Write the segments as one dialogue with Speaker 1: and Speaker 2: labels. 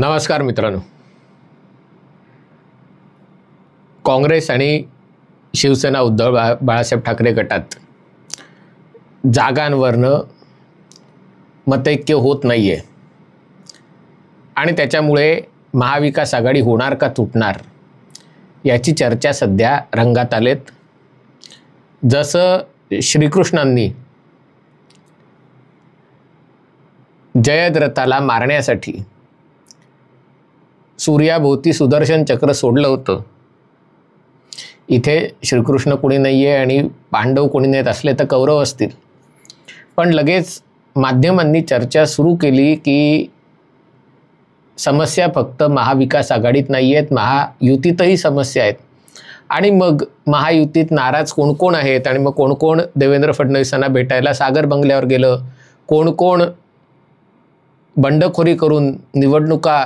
Speaker 1: नमस्कार मित्रांनो काँग्रेस आणि शिवसेना उद्धव बा बाळासाहेब ठाकरे गटात जागांवरनं मतैक्य होत नाही आहे आणि त्याच्यामुळे महाविकास आघाडी होणार का तुटणार याची चर्चा सध्या रंगात आलेत जसं श्रीकृष्णांनी जयद्रथाला मारण्यासाठी सूर्याभोवती सुदर्शन चक्र सोडलं होतं इथे श्रीकृष्ण कोणी नाही आहे आणि पांडव कोणी नाहीत असले तर कौरव असतील पण लगेच माध्यमांनी चर्चा सुरू केली की समस्या फक्त महाविकास आघाडीत नाही आहेत महायुतीतही समस्या आहेत आणि मग महायुतीत नाराज कोण कोण आहेत आणि मग कोण कोण देवेंद्र फडणवीसांना भेटायला सागर बंगल्यावर गेलं कोण कोण बंडखोरी करून निवडणुका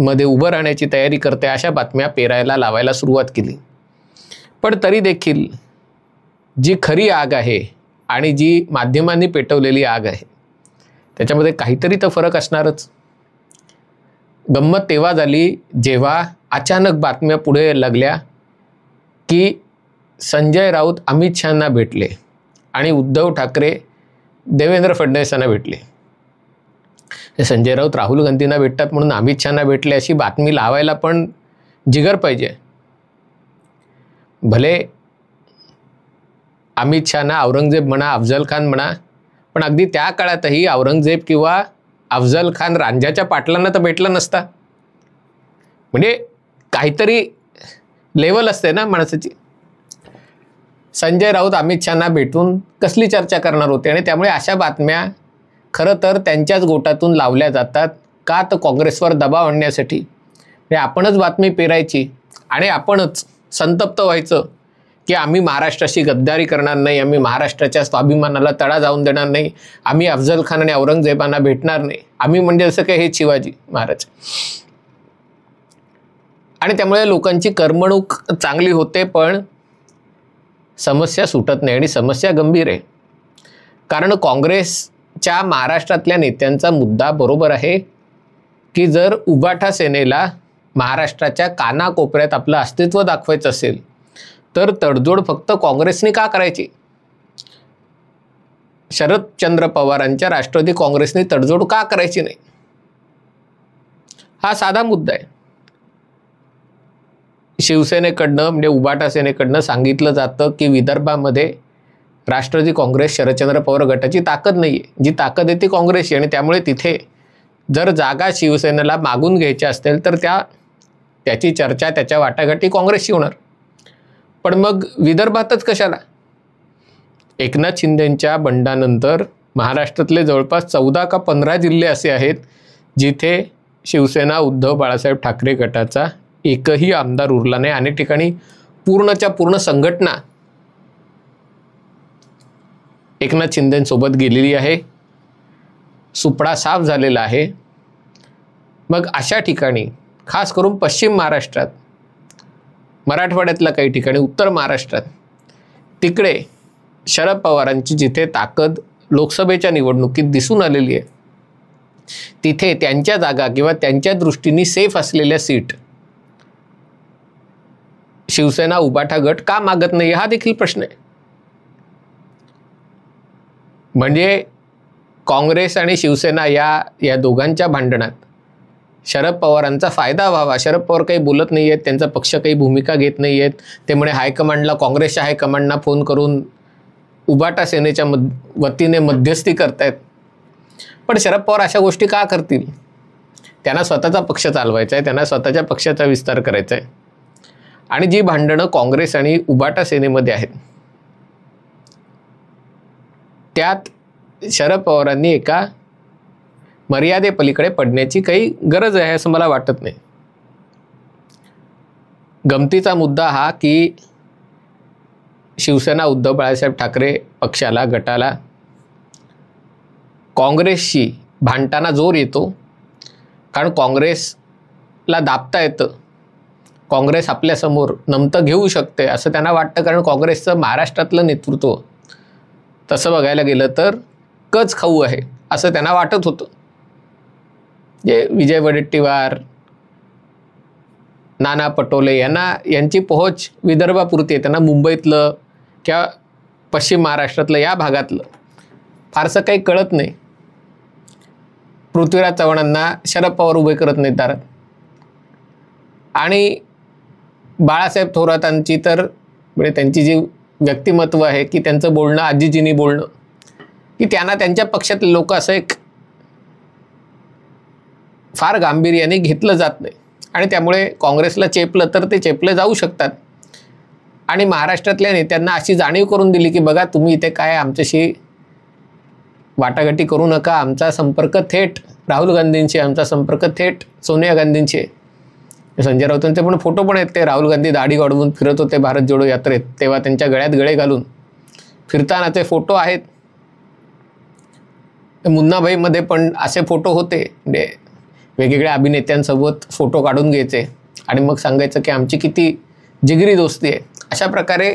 Speaker 1: मध्ये उभं राहण्याची तयारी करते अशा बातम्या पेरायला लावायला सुरुवात केली पण तरी देखील जी खरी आग आहे आणि जी माध्यमांनी पेटवलेली आग आहे त्याच्यामध्ये काहीतरी तर फरक असणारच गंमत तेव्हा झाली जेव्हा अचानक बातम्या पुढे लागल्या की संजय राऊत अमित शहांना भेटले आणि उद्धव ठाकरे देवेंद्र फडणवीसांना भेटले संजय राऊत राहुल गांधींना भेटतात म्हणून अमित शहाना भेटले अशी बातमी लावायला पण जिगर पाहिजे भले अमित शहाना औरंगजेब म्हणा अफजल खान म्हणा पण अगदी त्या काळातही औरंगजेब किंवा अफजल खान रांजाच्या पाटलांना तर भेटला नसता म्हणजे काहीतरी लेवल असते ना माणसाची संजय राऊत अमित शहाना भेटून कसली चर्चा करणार होते आणि त्यामुळे अशा बातम्या खरं तर त्यांच्याच गोटातून लावल्या जातात का तर काँग्रेसवर दबाव आणण्यासाठी म्हणजे आपणच बातमी पेरायची आणि आपणच संतप्त व्हायचं की आम्ही महाराष्ट्राशी गद्दारी करणार नाही आम्ही महाराष्ट्राच्या स्वाभिमानाला तडा जाऊन देणार नाही आम्ही अफजल खान आणि औरंगजेबांना भेटणार नाही आम्ही म्हणजे असं काही हे शिवाजी महाराज आणि त्यामुळे लोकांची करमणूक चांगली होते पण समस्या सुटत नाही आणि समस्या गंभीर आहे कारण काँग्रेस च्या महाराष्ट्रातल्या नेत्यांचा मुद्दा बरोबर आहे की जर उबाठा सेनेला महाराष्ट्राच्या कानाकोपऱ्यात आपलं अस्तित्व दाखवायचं असेल तर तडजोड फक्त काँग्रेसने का करायची शरदचंद्र पवारांच्या राष्ट्रवादी काँग्रेसने तडजोड का करायची नाही हा साधा मुद्दा आहे शिवसेनेकडनं म्हणजे उबाटा सेनेकडनं सांगितलं जातं की विदर्भामध्ये राष्ट्रवादी काँग्रेस शरदचंद्र पवार गटाची ताकद नाही आहे जी ताकद आहे ती काँग्रेसची आणि त्यामुळे तिथे जर जागा शिवसेनेला मागून घ्यायच्या असतील तर त्या त्याची चर्चा त्याच्या वाटाघाटी काँग्रेसशी होणार पण मग विदर्भातच कशाला एकनाथ शिंदेंच्या बंडानंतर महाराष्ट्रातले जवळपास चौदा का पंधरा जिल्हे असे आहेत जिथे शिवसेना उद्धव बाळासाहेब ठाकरे गटाचा एकही आमदार उरला नाही अनेक ठिकाणी पूर्णच्या पूर्ण संघटना एकनाथ शिंदेसोबत गेलेली आहे सुपडा साफ झालेला आहे मग अशा ठिकाणी खास करून पश्चिम महाराष्ट्रात मराठवाड्यातल्या काही ठिकाणी उत्तर महाराष्ट्रात तिकडे शरद पवारांची जिथे ताकद लोकसभेच्या निवडणुकीत दिसून आलेली आहे तिथे त्यांच्या जागा किंवा त्यांच्या दृष्टीने सेफ असलेल्या सीट शिवसेना उबाठा गट का मागत नाही हा देखील प्रश्न आहे म्हणजे काँग्रेस आणि शिवसेना या या दोघांच्या भांडणात शरद पवारांचा फायदा व्हावा शरद पवार काही बोलत नाही आहेत त्यांचा पक्ष काही भूमिका घेत नाही आहेत ते म्हणे हायकमांडला काँग्रेसच्या हायकमांडना फोन करून उबाटा सेनेच्या मद वतीने मध्यस्थी करतायत पण शरद पवार अशा गोष्टी का करतील त्यांना स्वतःचा पक्ष चालवायचा आहे त्यांना स्वतःच्या पक्षाचा विस्तार करायचा आहे आणि जी भांडणं काँग्रेस आणि उबाटा सेनेमध्ये आहेत त्यात शरद पवारांनी एका मर्यादेपलीकडे पडण्याची काही गरज आहे असं मला वाटत नाही गमतीचा मुद्दा हा की शिवसेना उद्धव बाळासाहेब ठाकरे पक्षाला गटाला काँग्रेसशी भांडताना जोर येतो कारण काँग्रेसला दाबता येतं काँग्रेस आपल्यासमोर नमतं घेऊ शकते असं त्यांना वाटतं कारण काँग्रेसचं महाराष्ट्रातलं नेतृत्व तसं बघायला गेलं तर कच खाऊ आहे असं त्यांना वाटत होतं जे विजय वडेट्टीवार नाना पटोले यांना यांची पोहोच विदर्भापुरती आहे त्यांना मुंबईतलं किंवा पश्चिम महाराष्ट्रातलं या भागातलं फारसं काही कळत नाही पृथ्वीराज चव्हाणांना शरद पवार उभे करत नाहीत दारात आणि बाळासाहेब थोरातांची तर म्हणजे त्यांची जी व्यक्तिमत्व आहे की त्यांचं बोलणं आजीजीनी बोलणं की त्यांना त्यांच्या पक्षातले लोक असं एक फार गांभीर्याने घेतलं जात नाही आणि त्यामुळे काँग्रेसला चेपलं तर ते चेपले जाऊ शकतात आणि महाराष्ट्रातल्या नेत्यांना अशी जाणीव करून दिली की बघा तुम्ही इथे काय आमच्याशी वाटाघाटी करू नका आमचा संपर्क थेट राहुल गांधींशी आमचा संपर्क थेट सोनिया गांधींशी संजय राऊतांचे पण फोटो पण आहेत ते राहुल गांधी दाढी गाडवून फिरत होते भारत जोडो यात्रेत तेव्हा त्यांच्या गळ्यात गळे घालून फिरतानाचे फोटो आहेत मुन्नाभाईमध्ये पण असे फोटो होते म्हणजे वेगवेगळ्या अभिनेत्यांसोबत फोटो काढून घ्यायचे आणि मग सांगायचं की आमची किती जिगरी दोस्ती आहे अशा प्रकारे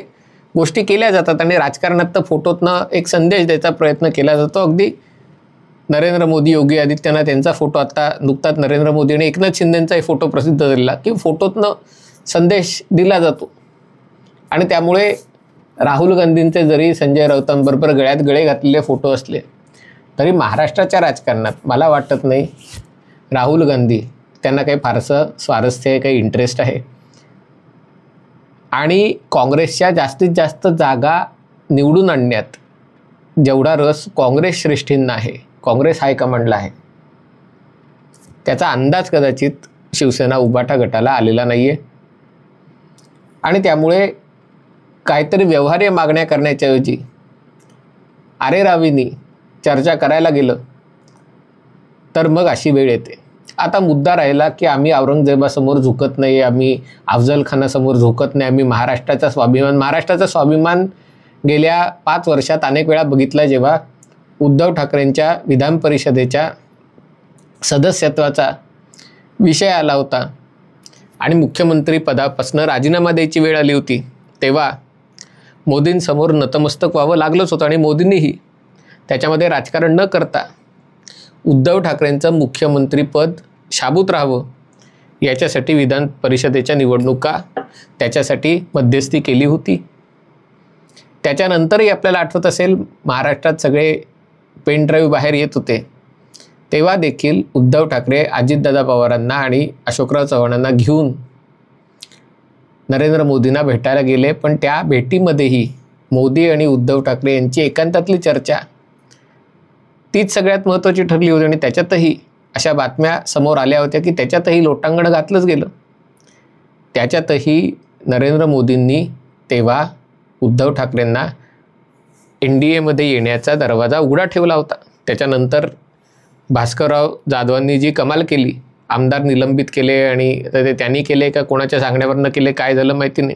Speaker 1: गोष्टी केल्या जातात आणि राजकारणात तर फोटोतनं एक संदेश द्यायचा प्रयत्न केला जातो अगदी नरेंद्र मोदी योगी आदित्यनाथ यांचा फोटो आत्ता नुकताच नरेंद्र मोदी आणि एकनाथ शिंदेंचाही फोटो प्रसिद्ध झालेला की फोटोतनं संदेश दिला जातो आणि त्यामुळे राहुल गांधींचे जरी संजय राऊतांबरोबर गळ्यात गळे घातलेले फोटो असले तरी महाराष्ट्राच्या राजकारणात मला वाटत नाही राहुल गांधी त्यांना काही फारसं स्वारस्य आहे काही इंटरेस्ट आहे आणि काँग्रेसच्या जास्तीत जास्त जागा निवडून आणण्यात जेवढा रस काँग्रेस श्रेष्ठींना आहे काँग्रेस हायकमांडला आहे त्याचा अंदाज कदाचित शिवसेना उबाटा गटाला आलेला नाही आहे आणि त्यामुळे काहीतरी व्यवहार्य मागण्या करण्याच्याऐवजी आरे रावींनी चर्चा करायला गेलं तर मग अशी वेळ येते आता मुद्दा राहिला की आम्ही औरंगजेबासमोर झुकत नाही आम्ही अफजलखानासमोर खानासमोर झुकत नाही आम्ही महाराष्ट्राचा स्वाभिमान महाराष्ट्राचा स्वाभिमान गेल्या पाच वर्षात अनेक वेळा बघितला जेव्हा उद्धव ठाकरेंच्या विधान परिषदेच्या सदस्यत्वाचा विषय आला होता आणि मुख्यमंत्री राजीनामा द्यायची वेळ आली होती तेव्हा मोदींसमोर नतमस्तक व्हावं लागलंच होतं आणि मोदींनीही त्याच्यामध्ये राजकारण न करता उद्धव ठाकरेंचं मुख्यमंत्रीपद शाबूत राहावं याच्यासाठी विधान परिषदेच्या निवडणुका त्याच्यासाठी मध्यस्थी केली होती त्याच्यानंतरही आपल्याला आठवत असेल महाराष्ट्रात सगळे पेन पेनड्राईव्ह बाहेर येत होते तेव्हा देखील उद्धव ठाकरे अजितदादा पवारांना आणि अशोकराव चव्हाणांना घेऊन नरेंद्र मोदींना भेटायला गेले पण त्या भेटीमध्येही मोदी आणि उद्धव ठाकरे यांची एकांतातली चर्चा तीच सगळ्यात महत्त्वाची ठरली होती आणि त्याच्यातही अशा बातम्या समोर आल्या होत्या की त्याच्यातही लोटांगण घातलंच गेलं त्याच्यातही नरेंद्र मोदींनी तेव्हा उद्धव ठाकरेंना एन डी एमध्ये येण्याचा दरवाजा उघडा ठेवला होता त्याच्यानंतर भास्करराव जाधवांनी जी कमाल केली आमदार निलंबित केले आणि ते त्यांनी केले का कोणाच्या सांगण्यावरनं केले काय झालं माहिती नाही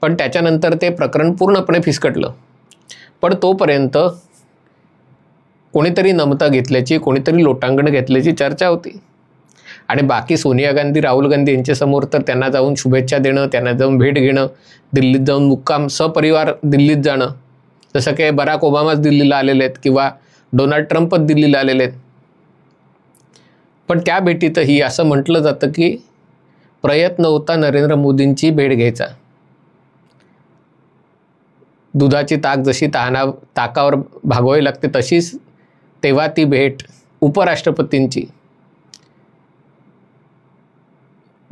Speaker 1: पण त्याच्यानंतर ते प्रकरण पूर्णपणे फिसकटलं पण तोपर्यंत कोणीतरी नमता घेतल्याची कोणीतरी लोटांगण घेतल्याची चर्चा होती आणि बाकी सोनिया गांधी राहुल गांधी यांच्यासमोर तर त्यांना जाऊन शुभेच्छा देणं त्यांना जाऊन भेट घेणं दिल्लीत जाऊन मुक्काम सपरिवार दिल्लीत जाणं जसं काही बराक ओबामाच दिल्लीला आलेले आहेत किंवा डोनाल्ड ट्रम्पच दिल्लीला आलेले आहेत पण त्या भेटीतही असं म्हटलं जातं की प्रयत्न होता नरेंद्र मोदींची भेट घ्यायचा दुधाची ताक जशी तहाना ताकावर भागवावी लागते तशीच तेव्हा ती भेट उपराष्ट्रपतींची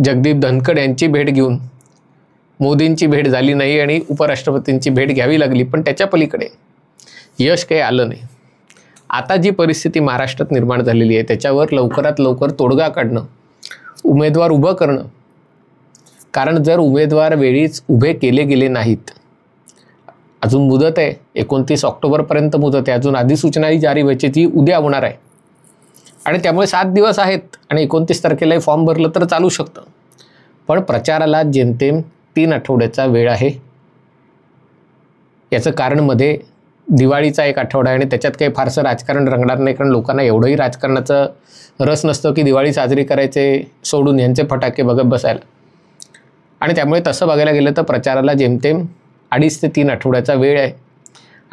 Speaker 1: जगदीप धनखड यांची भेट घेऊन मोदींची भेट झाली नाही आणि उपराष्ट्रपतींची भेट घ्यावी लागली पण त्याच्या पलीकडे यश काही आलं नाही आता जी परिस्थिती महाराष्ट्रात निर्माण झालेली आहे त्याच्यावर लवकरात लवकर तोडगा काढणं उमेदवार उभं करणं कारण जर उमेदवार वेळीच उभे केले गेले नाहीत अजून मुदत आहे एकोणतीस ऑक्टोबरपर्यंत मुदत आहे अजून अधिसूचनाही जारी व्हायची ती उद्या होणार आहे आणि त्यामुळे सात दिवस आहेत आणि एकोणतीस तारखेलाही फॉर्म भरलं तर चालू शकतं पण प्रचाराला जेमतेम तीन आठवड्याचा वेळ आहे याचं कारणमध्ये दिवाळीचा एक आठवडा आहे आणि त्याच्यात काही फारसं राजकारण रंगणार नाही कारण लोकांना एवढंही राजकारणाचं रस नसतं की दिवाळी साजरी करायचे सोडून यांचे फटाके बघत बसायला आणि त्यामुळे तसं बघायला गेलं तर प्रचाराला जेमतेम अडीच ते तीन आठवड्याचा वेळ आहे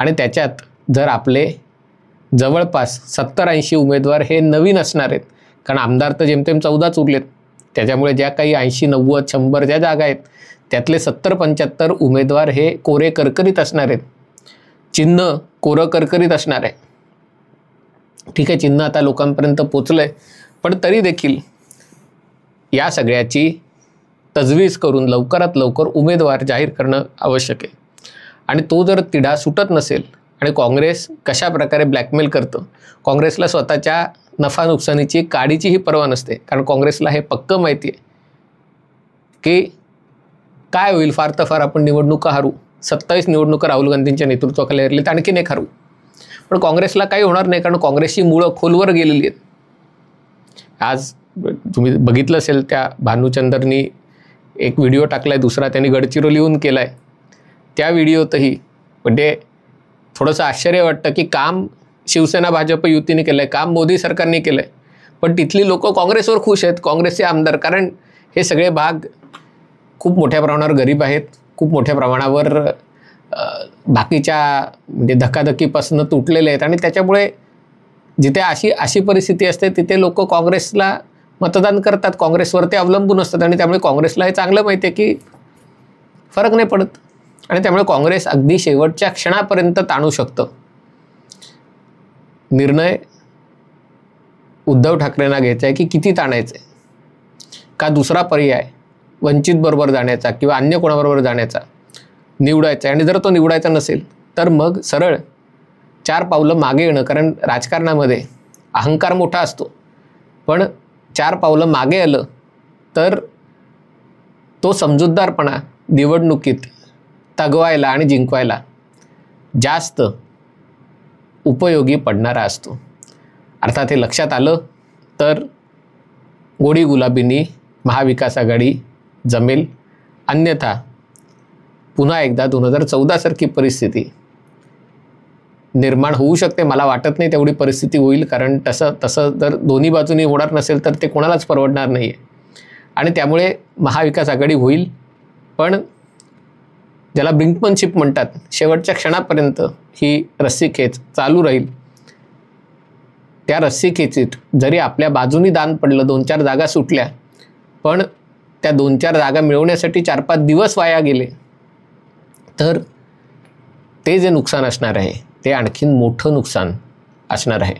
Speaker 1: आणि त्याच्यात जर आपले जवळपास सत्तर ऐंशी उमेदवार हे नवीन असणार आहेत कारण आमदार तर जेमतेम चौदाच उरलेत त्याच्यामुळे ज्या काही ऐंशी नव्वद शंभर ज्या जागा आहेत त्यातले सत्तर पंच्याहत्तर उमेदवार हे कोरे करकरीत असणार आहेत चिन्ह कोरं करकरीत असणार आहे ठीक आहे चिन्ह आता लोकांपर्यंत पोचलं आहे पण तरी देखील या सगळ्याची तजवीज करून लवकरात लवकर उमेदवार जाहीर करणं आवश्यक आहे आणि तो जर तिढा सुटत नसेल आणि काँग्रेस कशा प्रकारे ब्लॅकमेल करतं काँग्रेसला स्वतःच्या नफा नुकसानीची काडीचीही पर्वा नसते कारण काँग्रेसला हे पक्कं माहिती आहे की काय होईल फार तर फार आपण निवडणुका हरू सत्तावीस निवडणुका राहुल गांधींच्या नेतृत्वाखाली हरली तर आणखीन एक हरू पण काँग्रेसला काही होणार नाही कारण काँग्रेसची मुळं खोलवर गेलेली आहेत आज तुम्ही बघितलं असेल त्या भानुचंदरनी एक व्हिडिओ टाकला आहे दुसरा त्यांनी गडचिरोलीहून केला आहे त्या व्हिडिओतही म्हणजे थोडंसं आश्चर्य वाटतं की काम शिवसेना भाजप युतीने केलं आहे काम मोदी सरकारने केलं आहे पण तिथली लोक काँग्रेसवर खुश आहेत काँग्रेसचे आमदार कारण हे सगळे भाग खूप मोठ्या प्रमाणावर गरीब आहेत खूप मोठ्या प्रमाणावर बाकीच्या म्हणजे धकाधकीपासून तुटलेले आहेत आणि त्याच्यामुळे जिथे अशी अशी परिस्थिती असते तिथे लोक काँग्रेसला मतदान करतात काँग्रेसवर ते अवलंबून असतात आणि त्यामुळे काँग्रेसला हे चांगलं माहिती आहे की फरक नाही पडत आणि त्यामुळे काँग्रेस अगदी शेवटच्या क्षणापर्यंत ताणू शकतं निर्णय उद्धव ठाकरेंना घ्यायचा आहे की किती ताणायचं आहे का दुसरा पर्याय वंचितबरोबर जाण्याचा किंवा अन्य कोणाबरोबर जाण्याचा निवडायचा आणि जर तो निवडायचा नसेल तर मग सरळ चार पावलं मागे येणं कारण राजकारणामध्ये अहंकार मोठा असतो पण चार पावलं मागे आलं तर तो समजूतदारपणा निवडणुकीत तगवायला आणि जिंकवायला जास्त उपयोगी पडणारा असतो अर्थात हे लक्षात आलं तर गोडी गुलाबींनी महाविकास आघाडी जमेल अन्यथा पुन्हा एकदा दोन हजार चौदासारखी परिस्थिती निर्माण होऊ शकते मला वाटत नाही तेवढी परिस्थिती होईल कारण तसं तसं जर दोन्ही बाजूनी होणार नसेल तर ते कोणालाच परवडणार नाही आहे आणि त्यामुळे महाविकास आघाडी होईल पण ज्याला ब्रिंकमनशिप म्हणतात शेवटच्या क्षणापर्यंत ही रस्सीखेच चालू राहील त्या रस्सीखेचीत जरी आपल्या बाजूनी दान पडलं दोन चार जागा सुटल्या पण त्या दोन चार जागा मिळवण्यासाठी चार पाच दिवस वाया गेले तर ते जे नुकसान असणार आहे ते आणखीन मोठं नुकसान असणार आहे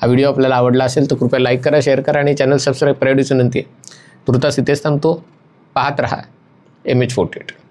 Speaker 1: हा व्हिडिओ आपल्याला आवडला असेल तर कृपया लाईक करा शेअर करा आणि चॅनल सबस्क्राईब करायची विनंती आहे तुर्तास इथेच थांबतो पाहत रहा एम एच फोर्टी एट